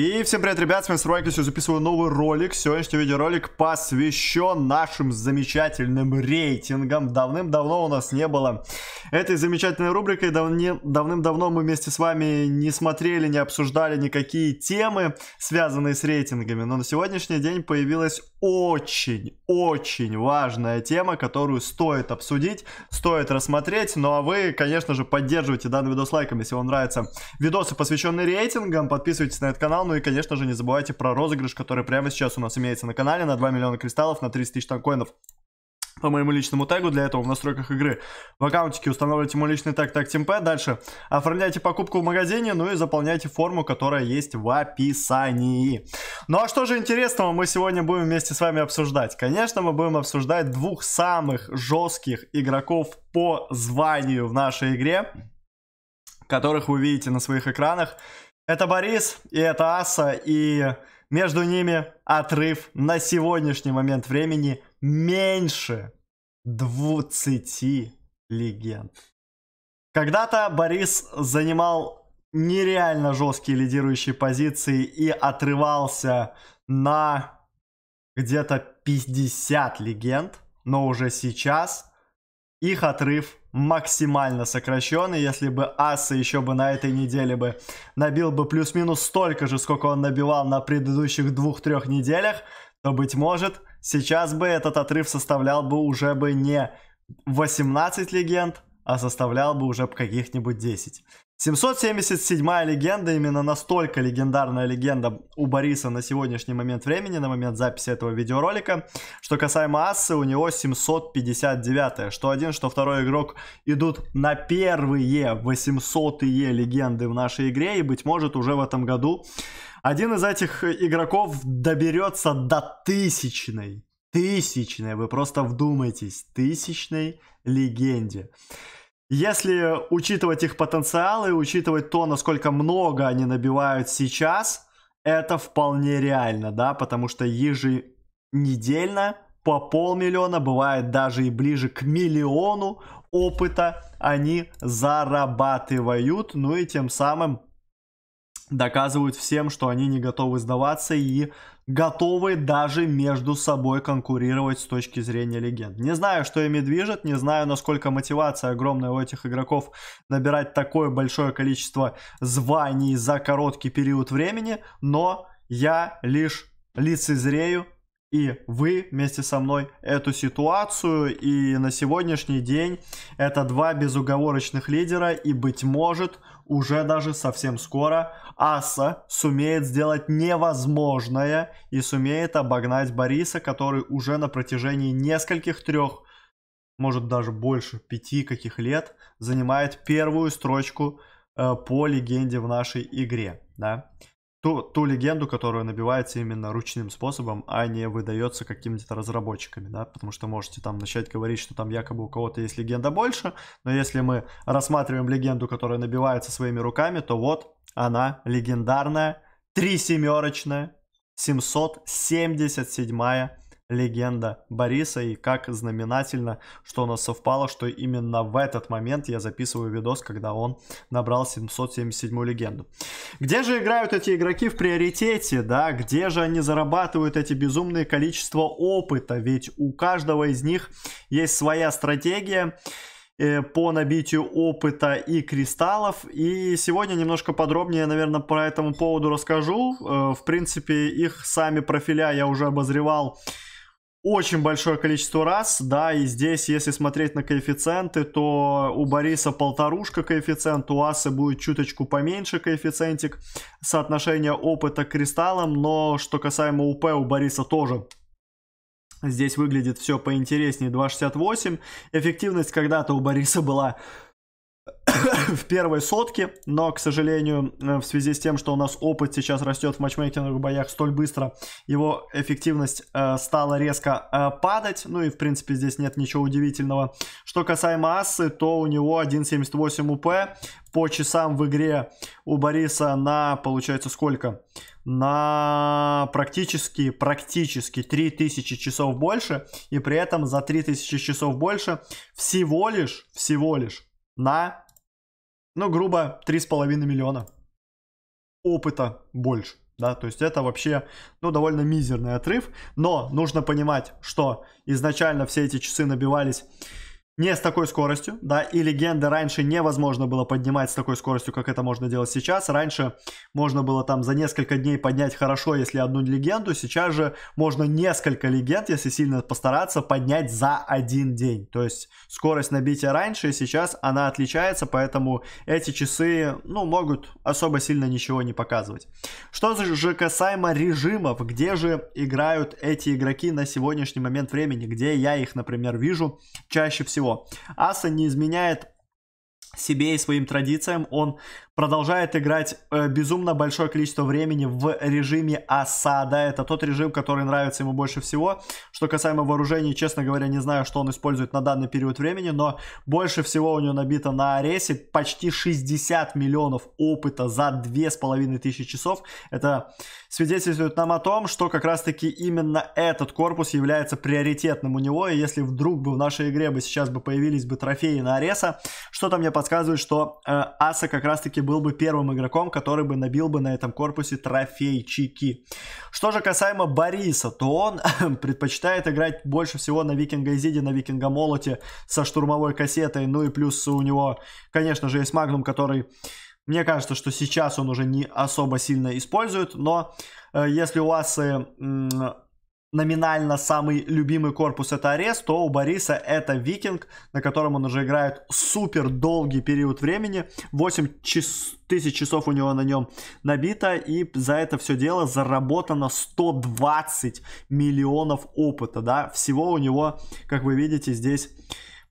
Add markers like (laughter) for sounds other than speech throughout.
И всем привет, ребят, с вами Сурайкл, сегодня записываю новый ролик. Сегодняшний видеоролик посвящен нашим замечательным рейтингам. Давным-давно у нас не было этой замечательной рубрикой. Давным-давно мы вместе с вами не смотрели, не обсуждали никакие темы, связанные с рейтингами. Но на сегодняшний день появилась очень-очень важная тема, которую стоит обсудить, стоит рассмотреть. Ну а вы, конечно же, поддерживайте данный видос лайком, если вам нравятся видосы, посвященные рейтингам. Подписывайтесь на этот канал, ну и, конечно же, не забывайте про розыгрыш, который прямо сейчас у нас имеется на канале на 2 миллиона кристаллов на 30 тысяч танкоинов по моему личному тегу, для этого в настройках игры в аккаунтике устанавливайте мой личный тег так TeamP, дальше оформляйте покупку в магазине, ну и заполняйте форму, которая есть в описании. Ну а что же интересного мы сегодня будем вместе с вами обсуждать? Конечно, мы будем обсуждать двух самых жестких игроков по званию в нашей игре, которых вы видите на своих экранах. Это Борис и это Аса, и между ними отрыв на сегодняшний момент времени меньше 20 легенд. Когда-то Борис занимал нереально жесткие лидирующие позиции и отрывался на где-то 50 легенд, но уже сейчас их отрыв максимально сокращен, и если бы Аса еще бы на этой неделе бы набил бы плюс-минус столько же, сколько он набивал на предыдущих двух-трех неделях, то, быть может, сейчас бы этот отрыв составлял бы уже бы не 18 легенд, а составлял бы уже каких-нибудь 10. 777-я легенда, именно настолько легендарная легенда у Бориса на сегодняшний момент времени, на момент записи этого видеоролика. Что касаемо Ассы, у него 759-я. Что один, что второй игрок идут на первые 800-е легенды в нашей игре, и, быть может, уже в этом году один из этих игроков доберется до тысячной. Тысячной, вы просто вдумайтесь, тысячной легенде. Если учитывать их потенциалы, учитывать то, насколько много они набивают сейчас, это вполне реально, да, потому что еженедельно по полмиллиона, бывает даже и ближе к миллиону опыта они зарабатывают, ну и тем самым доказывают всем, что они не готовы сдаваться и готовы даже между собой конкурировать с точки зрения легенд. Не знаю, что ими движет, не знаю, насколько мотивация огромная у этих игроков набирать такое большое количество званий за короткий период времени, но я лишь лицезрею и вы вместе со мной эту ситуацию. И на сегодняшний день это два безуговорочных лидера. И, быть может, уже даже совсем скоро Аса сумеет сделать невозможное и сумеет обогнать Бориса, который уже на протяжении нескольких трех, может даже больше пяти каких лет, занимает первую строчку э, по легенде в нашей игре. Да? ту, ту легенду, которую набивается именно ручным способом, а не выдается каким-то разработчиками, да, потому что можете там начать говорить, что там якобы у кого-то есть легенда больше, но если мы рассматриваем легенду, которая набивается своими руками, то вот она легендарная, три семерочная, 777 легенда Бориса. И как знаменательно, что у нас совпало, что именно в этот момент я записываю видос, когда он набрал 777 легенду. Где же играют эти игроки в приоритете, да? Где же они зарабатывают эти безумные количество опыта? Ведь у каждого из них есть своя стратегия э, по набитию опыта и кристаллов. И сегодня немножко подробнее, наверное, по этому поводу расскажу. Э, в принципе, их сами профиля я уже обозревал очень большое количество раз, да, и здесь, если смотреть на коэффициенты, то у Бориса полторушка коэффициент, у Асы будет чуточку поменьше коэффициентик, соотношение опыта к кристаллам, но что касаемо УП, у Бориса тоже здесь выглядит все поинтереснее, 2.68, эффективность когда-то у Бориса была (coughs) в первой сотке, но, к сожалению, э, в связи с тем, что у нас опыт сейчас растет в матчмейкинговых боях столь быстро, его эффективность э, стала резко э, падать, ну и, в принципе, здесь нет ничего удивительного. Что касаемо Ассы, то у него 1.78 УП по часам в игре у Бориса на, получается, сколько? на практически, практически 3000 часов больше, и при этом за 3000 часов больше всего лишь, всего лишь на, ну, грубо, 3,5 миллиона опыта больше. Да, то есть это вообще, ну, довольно мизерный отрыв. Но нужно понимать, что изначально все эти часы набивались не с такой скоростью, да, и легенды раньше невозможно было поднимать с такой скоростью, как это можно делать сейчас. Раньше можно было там за несколько дней поднять хорошо, если одну легенду, сейчас же можно несколько легенд, если сильно постараться, поднять за один день. То есть скорость набития раньше и сейчас она отличается, поэтому эти часы, ну, могут особо сильно ничего не показывать. Что же касаемо режимов, где же играют эти игроки на сегодняшний момент времени, где я их, например, вижу чаще всего? всего. Аса не изменяет себе и своим традициям, он продолжает играть э, безумно большое количество времени в режиме осада. Это тот режим, который нравится ему больше всего. Что касаемо вооружений, честно говоря, не знаю, что он использует на данный период времени, но больше всего у него набито на аресе почти 60 миллионов опыта за 2500 часов. Это свидетельствует нам о том, что как раз-таки именно этот корпус является приоритетным у него, и если вдруг бы в нашей игре бы сейчас бы появились бы трофеи на ареса, что-то мне подсказывает, что э, аса как раз-таки был бы первым игроком, который бы набил бы на этом корпусе трофейчики. Что же касаемо Бориса, то он (clears throat) предпочитает играть больше всего на Викинга Изиде, на Викинга Молоте со штурмовой кассетой. Ну и плюс у него, конечно же, есть Магнум, который... Мне кажется, что сейчас он уже не особо сильно использует, но э, если у вас э, номинально самый любимый корпус это арест, то у Бориса это викинг, на котором он уже играет супер долгий период времени. 8 час, тысяч часов у него на нем набито, и за это все дело заработано 120 миллионов опыта, да. Всего у него, как вы видите, здесь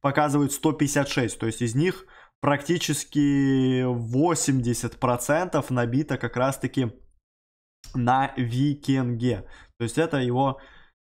показывают 156, то есть из них практически 80% набито как раз-таки на викинге. То есть это его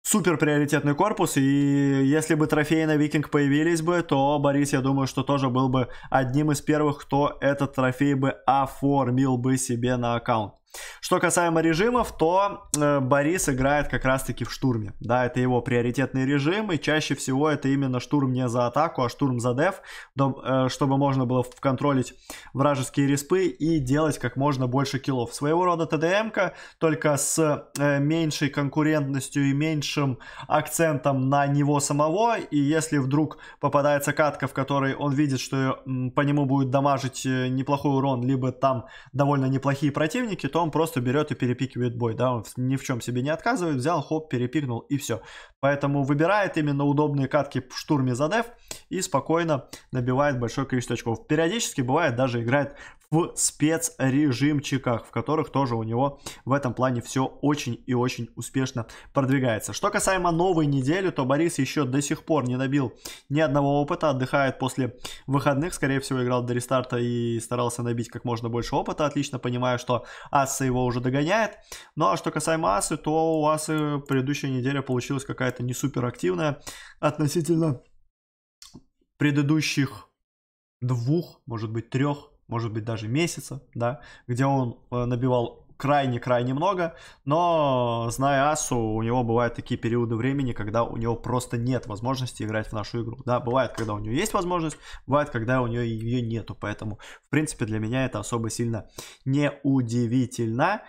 супер приоритетный корпус, и если бы трофеи на Викинг появились бы, то Борис, я думаю, что тоже был бы одним из первых, кто этот трофей бы оформил бы себе на аккаунт. Что касаемо режимов, то э, Борис играет как раз-таки в штурме. Да, это его приоритетный режим, и чаще всего это именно штурм не за атаку, а штурм за деф, э, чтобы можно было контролить вражеские респы и делать как можно больше киллов. Своего рода ТДМ-ка, только с э, меньшей конкурентностью и меньшим акцентом на него самого, и если вдруг попадается катка, в которой он видит, что по нему будет дамажить э, неплохой урон, либо там довольно неплохие противники, то он просто берет и перепикивает бой, да, он ни в чем себе не отказывает, взял, хоп, перепикнул и все. Поэтому выбирает именно удобные катки в штурме за деф и спокойно набивает большое количество очков. Периодически бывает даже играет в спецрежимчиках, в которых тоже у него в этом плане все очень и очень успешно продвигается. Что касаемо новой недели, то Борис еще до сих пор не набил ни одного опыта, отдыхает после выходных, скорее всего играл до рестарта и старался набить как можно больше опыта, отлично понимая, что Асса его уже догоняет. Ну а что касаемо Асы, то у Асы предыдущая неделя получилась какая-то не супер активная относительно предыдущих двух, может быть, трех может быть, даже месяца, да, где он э, набивал крайне-крайне много, но, зная Асу, у него бывают такие периоды времени, когда у него просто нет возможности играть в нашу игру, да, бывает, когда у него есть возможность, бывает, когда у нее ее нету, поэтому, в принципе, для меня это особо сильно не удивительно,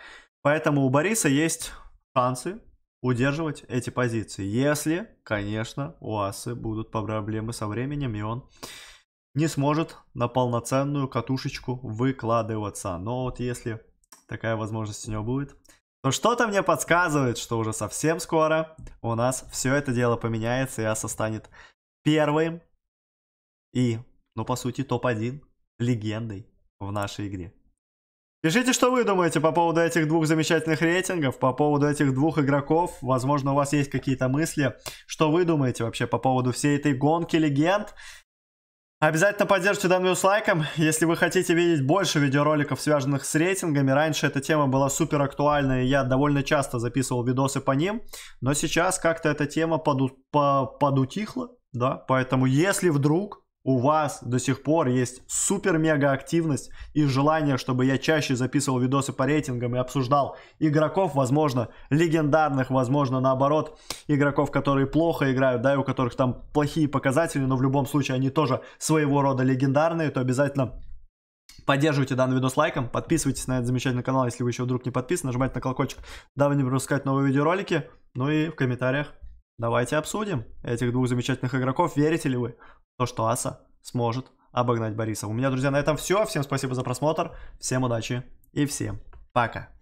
поэтому у Бориса есть шансы удерживать эти позиции, если, конечно, у Асы будут проблемы со временем, и он не сможет на полноценную катушечку выкладываться. Но вот если такая возможность у него будет, то что-то мне подсказывает, что уже совсем скоро у нас все это дело поменяется, и Аса станет первым и, ну, по сути, топ-1 легендой в нашей игре. Пишите, что вы думаете по поводу этих двух замечательных рейтингов, по поводу этих двух игроков. Возможно, у вас есть какие-то мысли. Что вы думаете вообще по поводу всей этой гонки легенд? Обязательно поддержите данный с лайком. Если вы хотите видеть больше видеороликов, связанных с рейтингами, раньше эта тема была супер актуальна, и я довольно часто записывал видосы по ним, но сейчас как-то эта тема подутихла, да, поэтому если вдруг у вас до сих пор есть супер-мега активность и желание, чтобы я чаще записывал видосы по рейтингам и обсуждал игроков, возможно, легендарных, возможно, наоборот, игроков, которые плохо играют, да, и у которых там плохие показатели, но в любом случае они тоже своего рода легендарные, то обязательно Поддерживайте данный видос лайком, подписывайтесь на этот замечательный канал, если вы еще вдруг не подписаны, нажимайте на колокольчик, дабы не пропускать новые видеоролики, ну и в комментариях Давайте обсудим этих двух замечательных игроков. Верите ли вы в то, что Аса сможет обогнать Бориса? У меня, друзья, на этом все. Всем спасибо за просмотр. Всем удачи и всем пока.